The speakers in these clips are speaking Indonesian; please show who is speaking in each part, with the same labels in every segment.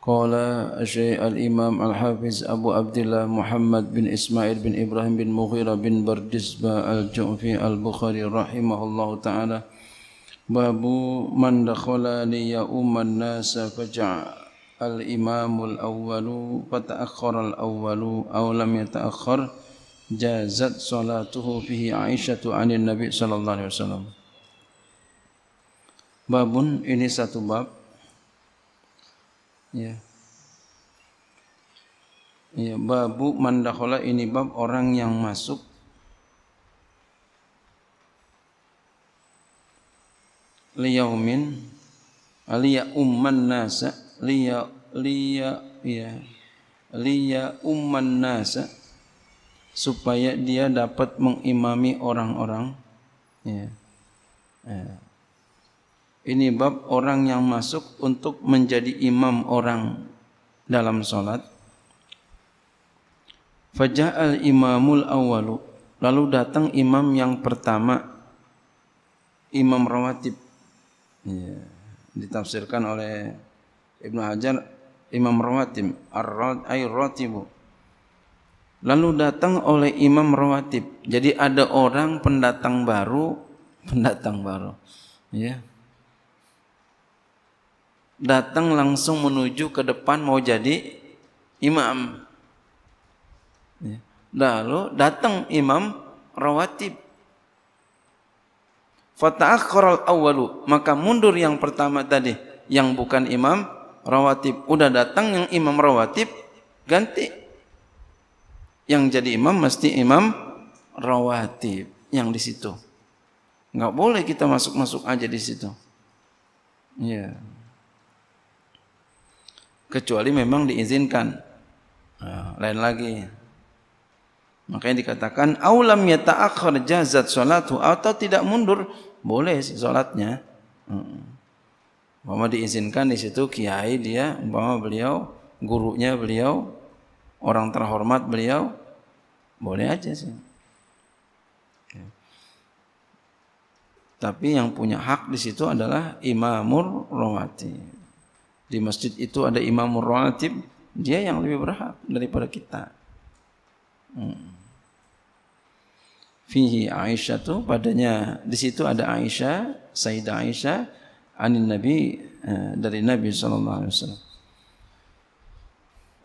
Speaker 1: قال الشيخ الإمام الحافظ أبو عبد الله محمد بن إسماعيل بن إبراهيم بن مغيرة بن بردسبة الجوفي البخاري رحمه الله تعالى باب من دخل ليؤم الناس فجعل الإمام الأول فتأخر الأول أو لم يتأخر جازت صلاته فيه عائشة عن النبي صلى الله عليه وسلم Babun ini satu bab Ya. Ya, babu mandakhola ini bab orang yang masuk liyaumin liya umman nasa liya liya ya liya umman nasa supaya dia dapat mengimami orang-orang ya. ya ini bab orang yang masuk untuk menjadi imam orang dalam solat. al imamul awalu. Lalu datang imam yang pertama. Imam rawatib. Ya. Ditafsirkan oleh Ibnu Hajar Imam Rawatib. Ar-Rat Lalu datang oleh Imam Rawatib. Jadi ada orang pendatang baru, pendatang baru. Ya, datang langsung menuju ke depan mau jadi imam. Lalu datang imam rawatib. Fata'akhkharal awalu maka mundur yang pertama tadi yang bukan imam rawatib. Udah datang yang imam rawatib ganti. Yang jadi imam mesti imam rawatib yang di situ. Enggak boleh kita masuk-masuk aja di situ. Ya. Yeah kecuali memang diizinkan. Nah, lain lagi. Makanya dikatakan aulam yata'akhir jazat salatu atau tidak mundur boleh salatnya. Umpama diizinkan di situ kiai dia umpama beliau gurunya beliau orang terhormat beliau boleh aja sih. Ya. Tapi yang punya hak di situ adalah imamur rawatib. di masjid itu ada imam ratib dia yang lebih berhak daripada kita hmm. fihi aisyah tu padanya di situ ada aisyah sayyidah aisyah anin nabi eh, dari nabi sallallahu alaihi wasallam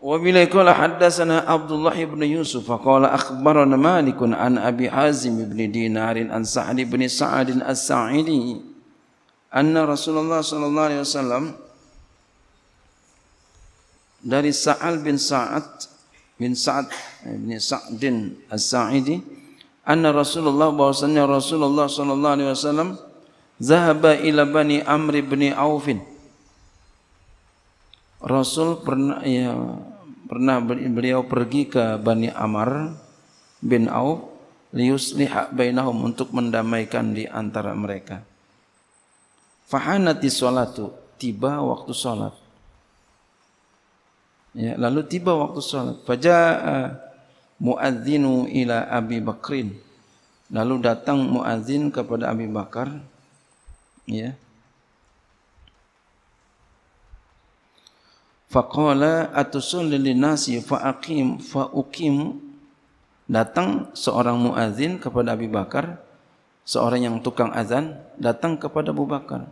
Speaker 1: وبلا يقول حدثنا عبد الله بن يوسف فقال اخبرنا an Abi ابي حازم Dinarin an Sa'ad سعد Sa'adin as Sa'idi. Anna Rasulullah saw dari Sa'al bin Sa'ad bin Sa'ad eh, bin Sa'din As-Sa'idi anna Rasulullah bahwasanya Rasulullah sallallahu alaihi wasallam zahaba ila bani Amr bin Auf. Rasul pernah ya pernah beliau pergi ke Bani Amr bin Auf liusliha bainahum untuk mendamaikan di antara mereka. Fahanati salatu tiba waktu salat. Ya, lalu tiba waktu solat. Faja'a muadzinu ila Abi Bakrin. Lalu datang muadzin kepada Abi Bakar. Ya. Faqala atusun lilinasi fa'aqim fa'ukim. Datang seorang muadzin kepada Abi Bakar. Seorang yang tukang azan datang kepada Abu Bakar.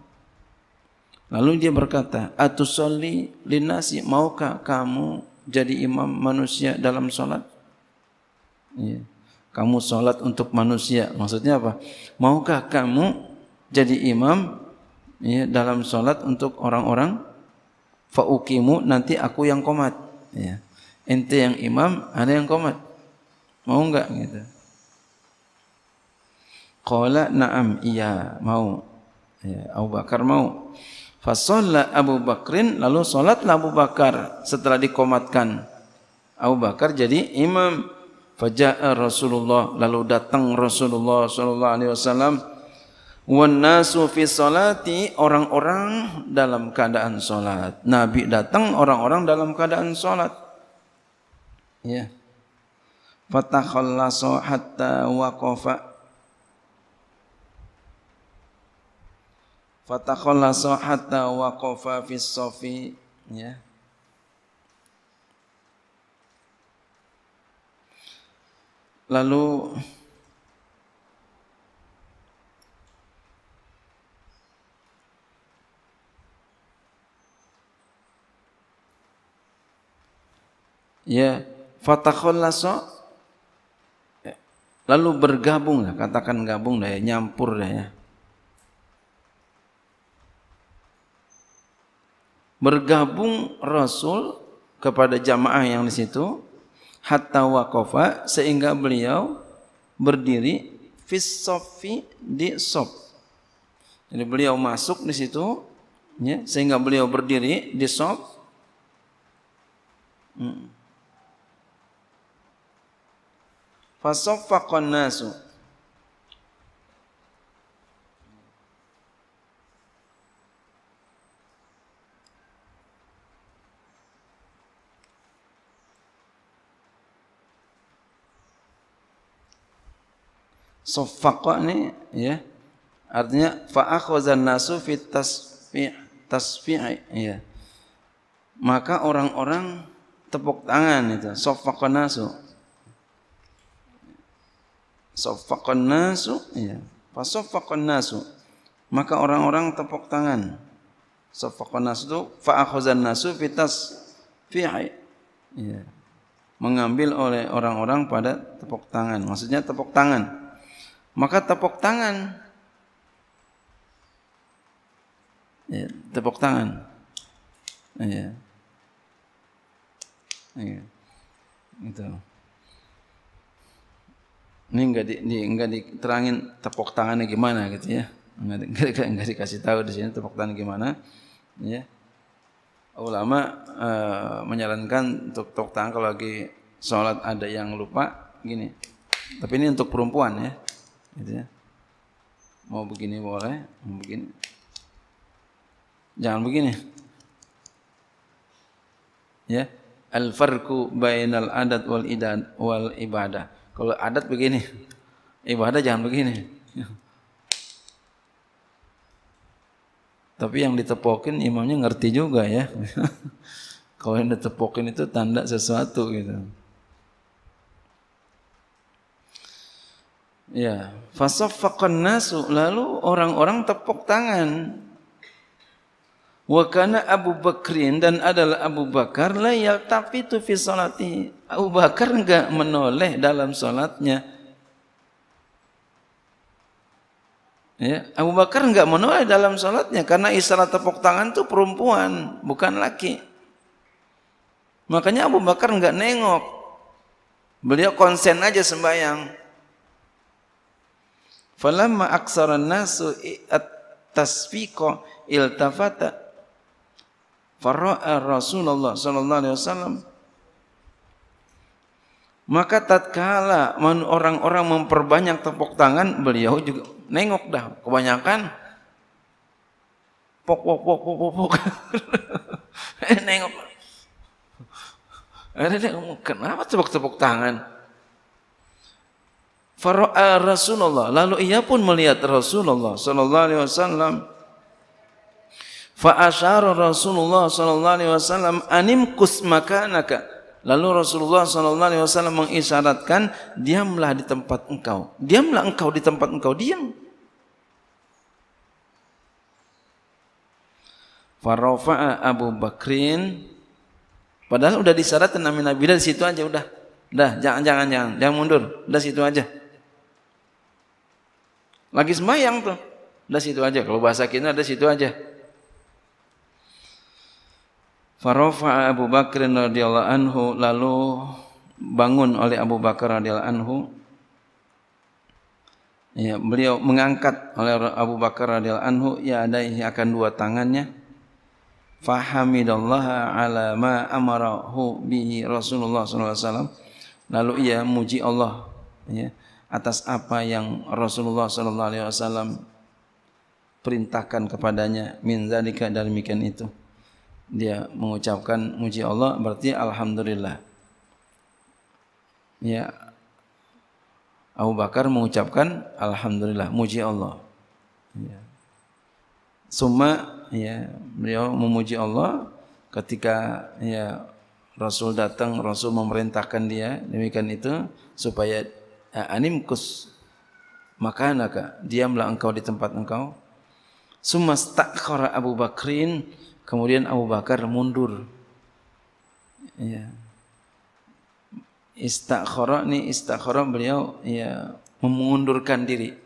Speaker 1: Lalu dia berkata, Atu soli linasi, maukah kamu jadi imam manusia dalam salat?" Ya. Kamu salat untuk manusia. Maksudnya apa? Maukah kamu jadi imam ya dalam salat untuk orang-orang? Fa'ukimu nanti aku yang komat. Ya. Ente yang imam, ada yang komat. Mau enggak gitu? Qala na'am iya, mau. Ya, Abu Bakar mau. Fasolla Abu Bakrin lalu solat Abu Bakar setelah dikomatkan. Abu Bakar jadi imam. Faja'a Rasulullah lalu datang Rasulullah sallallahu alaihi wasallam wan nasu fi orang-orang dalam keadaan solat Nabi datang orang-orang dalam keadaan solat. Ya. Fatakhallasa hatta waqafa fatakhallasa hatta waqafa fis safi ya lalu ya fatakhallasa lalu bergabung katakan gabung ya nyampur ya bergabung Rasul kepada jamaah yang di situ hatta wakofa sehingga beliau berdiri fisofi di sof. Jadi beliau masuk di situ ya, sehingga beliau berdiri di sof. Hmm. nasu Sofaqa ini ya artinya fa'akhazan nasu fitas tasfi' ya. Maka orang-orang tepuk tangan itu sofakon nasu. sofakon nasu ya. Fasofaqa nasu. Maka orang-orang tepuk tangan. sofakon nasu itu fa'akhazan nasu fitas tasfi' ya. Mengambil oleh orang-orang pada tepuk tangan. Maksudnya tepuk tangan maka tepuk tangan ya, tepuk tangan ya. ya. Gitu. Ini enggak di, di enggak diterangin tepuk tangannya gimana gitu ya. Enggak, enggak, enggak dikasih tahu di sini tepuk tangan gimana. Ya. Ulama uh, menyarankan untuk tepuk tangan kalau lagi sholat ada yang lupa gini. Tapi ini untuk perempuan ya gitu ya. mau begini boleh mau begini jangan begini ya al farku bainal adat wal idan wal ibadah kalau adat begini ibadah jangan begini tapi yang ditepokin imamnya ngerti juga ya kalau yang ditepokin itu tanda sesuatu gitu Ya, fasaffaqan nasu lalu orang-orang tepuk tangan. Wa kana Abu Bakrin dan adalah Abu Bakar la tapi tu fi salati. Abu Bakar enggak menoleh dalam salatnya. Ya, Abu Bakar enggak menoleh dalam salatnya karena istilah tepuk tangan itu perempuan, bukan laki. Makanya Abu Bakar enggak nengok. Beliau konsen aja sembahyang. Falamma aksaran nasu at-tasfiqa iltafata fara'a Rasulullah sallallahu alaihi wasallam maka tatkala orang-orang memperbanyak tepuk tangan, beliau juga nengok dah. Kebanyakan pok pok pok pok pok, nengok. kenapa tepuk-tepuk tangan? Fara'a Rasulullah. Lalu ia pun melihat Rasulullah sallallahu alaihi wasallam. Fa Rasulullah sallallahu alaihi wasallam anim kus makanaka. Lalu Rasulullah sallallahu alaihi wasallam mengisyaratkan diamlah di tempat engkau. Diamlah engkau di tempat engkau, diam. Farafa'a Abu Bakrin Padahal udah disyaratkan Nabi Nabi dari situ aja udah. Dah, jangan jangan jangan, jangan mundur. Udah situ aja. Lagi sembahyang tuh. Udah situ aja. Kalau bahasa kita ada situ aja. Farofa Abu Bakr radhiyallahu anhu lalu bangun oleh Abu Bakar radhiyallahu anhu. Ya, beliau mengangkat oleh Abu Bakar radhiyallahu anhu ya ada akan dua tangannya. Fahamidallah ala ma amarahu bihi Rasulullah sallallahu alaihi wasallam. Lalu ia muji Allah ya atas apa yang Rasulullah sallallahu alaihi wasallam perintahkan kepadanya min zalika dari demikian itu. Dia mengucapkan muji Allah berarti alhamdulillah. Ya. Abu Bakar mengucapkan alhamdulillah muji Allah. Ya. Suma ya beliau memuji Allah ketika ya Rasul datang Rasul memerintahkan dia demikian itu supaya Eh, animkus makanaka diamlah engkau di tempat engkau summa stakhara Abu Bakrin kemudian Abu Bakar mundur ya istakhara ni istakhara beliau ya mengundurkan diri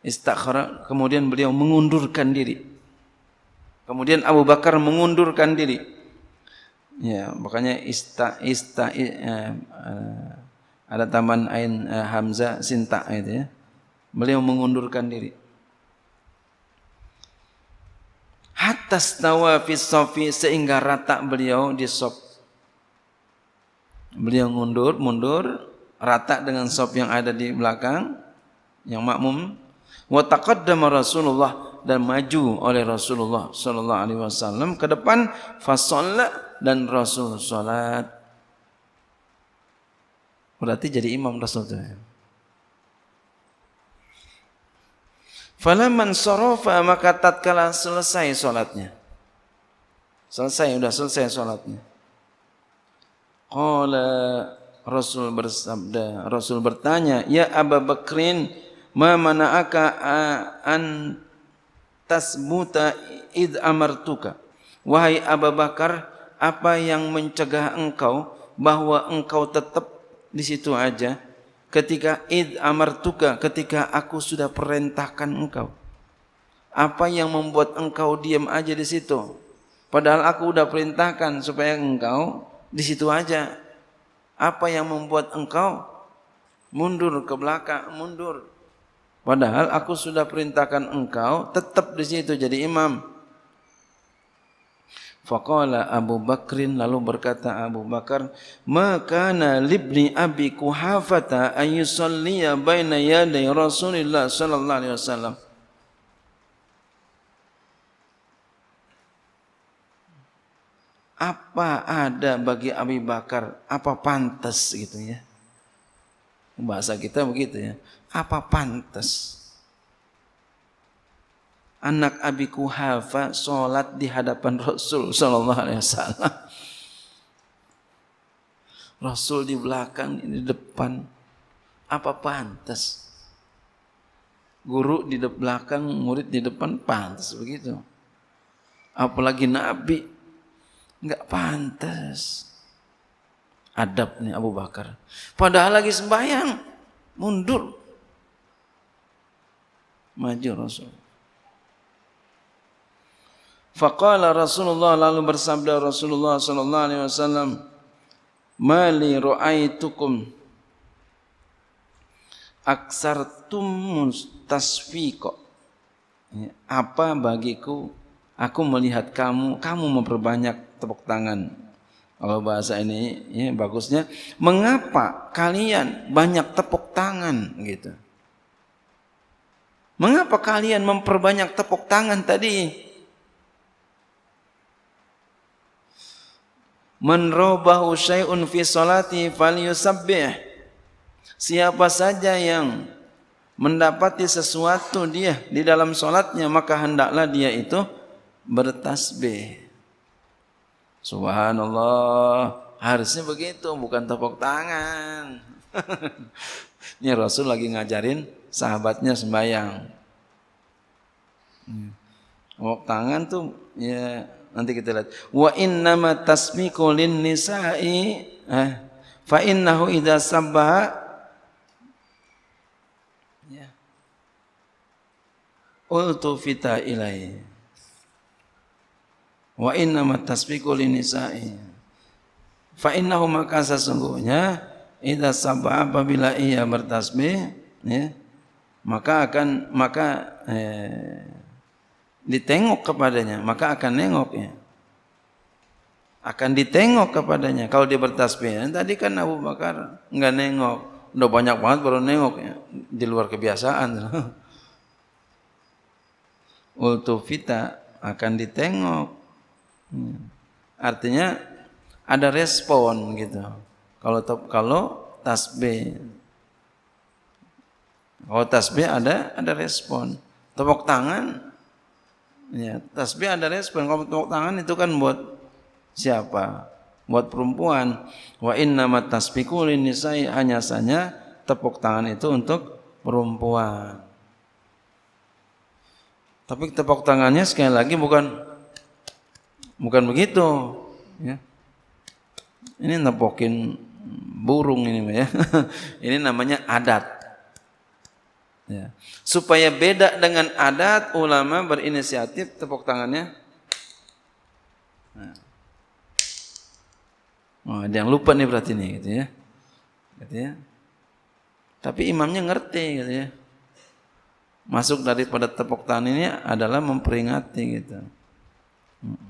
Speaker 1: istakhara kemudian beliau mengundurkan diri kemudian Abu Bakar mengundurkan diri ya makanya ista ista, ista eh, eh, ada taman ain uh, hamzah sinta eh, itu ya beliau mengundurkan diri hatta stawa fi safi sehingga rata beliau di sop beliau mundur mundur rata dengan sop yang ada di belakang yang makmum wa taqaddama rasulullah dan maju oleh Rasulullah sallallahu alaihi wasallam ke depan fa dan Rasul salat Berarti jadi imam Rasul tuh. Falaman sorofa maka tatkala selesai sholatnya. Selesai, udah selesai sholatnya. Qala Rasul bersabda, Rasul bertanya, Ya Aba Bakrin, ma mana'aka an tasbuta id amartuka. Wahai Abu Bakar, apa yang mencegah engkau bahwa engkau tetap di situ aja ketika id amartuka ketika aku sudah perintahkan engkau apa yang membuat engkau diam aja di situ padahal aku udah perintahkan supaya engkau di situ aja apa yang membuat engkau mundur ke belakang mundur padahal aku sudah perintahkan engkau tetap di situ jadi imam Faqala Abu Bakrin lalu berkata Abu Bakar, "Maka na libni Abi Kuhafata an yusalliya baina yaday Rasulillah sallallahu alaihi wasallam." Apa ada bagi Abu Bakar? Apa pantas gitu ya? Bahasa kita begitu ya. Apa pantas? anak Abi Kuhafa sholat di hadapan Rasul Sallallahu Alaihi Wasallam. Rasul di belakang, di depan. Apa pantas? Guru di belakang, murid di depan, pantas begitu. Apalagi Nabi, nggak pantas. Adabnya Abu Bakar. Padahal lagi sembahyang, mundur. Maju Rasul. Faqala Rasulullah lalu bersabda Rasulullah sallallahu alaihi wasallam Mali ra'aitukum aksartum mustasfiqa ya, apa bagiku aku melihat kamu kamu memperbanyak tepuk tangan kalau bahasa ini ya, bagusnya mengapa kalian banyak tepuk tangan gitu mengapa kalian memperbanyak tepuk tangan tadi Man rabahu syai'un fi salati falyusabbih. Siapa saja yang mendapati sesuatu dia di dalam salatnya maka hendaklah dia itu bertasbih. Subhanallah. Harusnya begitu, bukan tepuk tangan. Ini Rasul lagi ngajarin sahabatnya sembahyang. Hmm. Tepuk tangan tuh ya Nanti kita lihat. Wa innama tasmiku lin nisa'i eh, fa innahu idza sabbaha ya. Ultu fita ilai. Wa innama tasmiku lin nisa'i. Fa innahu maka sesungguhnya idza sabbaha apabila ia bertasbih ya, maka akan maka eh, ditengok kepadanya maka akan nengoknya akan ditengok kepadanya kalau dia bertasbih tadi kan Abu Bakar enggak nengok udah banyak banget baru nengok ya. di luar kebiasaan ultufita akan ditengok hmm. artinya ada respon gitu kalau top kalau tasbih kalau tasbih ada ada respon tepuk tangan Ya, tasbih adalah sebenarnya tepuk tangan itu kan buat siapa? Buat perempuan. Wa mat ini linisai hanya saja tepuk tangan itu untuk perempuan. Tapi tepuk tangannya sekali lagi bukan bukan begitu, ya. Ini nepokin burung ini ya. ini namanya adat. Ya. Supaya beda dengan adat, ulama berinisiatif tepuk tangannya. Nah. Oh, ada yang lupa nih berarti nih, gitu ya. Gitu ya. Tapi imamnya ngerti, gitu ya. Masuk daripada tepuk tangan ini adalah memperingati gitu. Hmm.